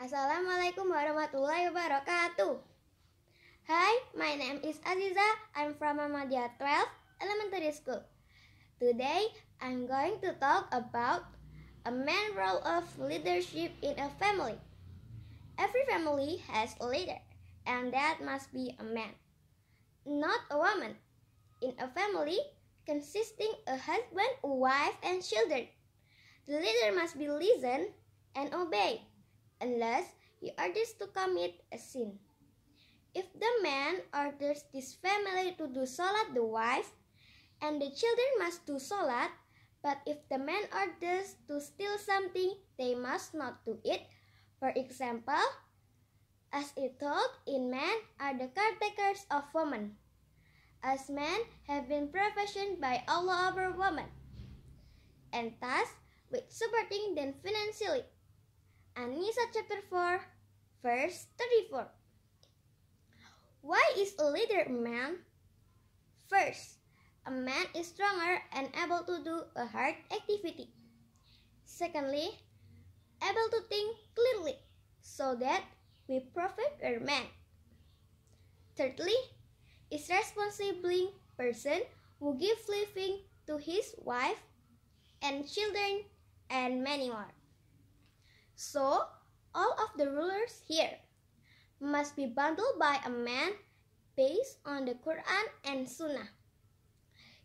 Assalamualaikum warahmatullahi wabarakatuh. Hi, my name is Aziza. I'm from Ahmadiyah 12 Elementary School. Today, I'm going to talk about a main role of leadership in a family. Every family has a leader, and that must be a man, not a woman. In a family consisting a husband, a wife, and children, the leader must be listened and obeyed. unless he orders to commit a sin. If the man orders this family to do salat, the wife and the children must do salat, but if the man orders to steal something, they must not do it. For example, as it told in men are the caretakers of women, as men have been provisioned by Allah over women, and thus with supporting them financially. Anisa chapter 4, verse 34. Why is a leader a man? First, a man is stronger and able to do a hard activity. Secondly, able to think clearly so that we profit our man. Thirdly, is responsible person who gives living to his wife and children and many more. So, all of the rulers here must be bundled by a man based on the Quran and Sunnah.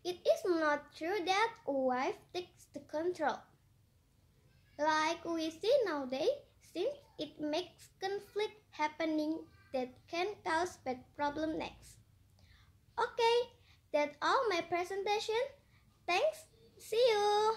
It is not true that a wife takes the control. Like we see nowadays, since it makes conflict happening that can cause bad problem next. Okay, that's all my presentation. Thanks. See you.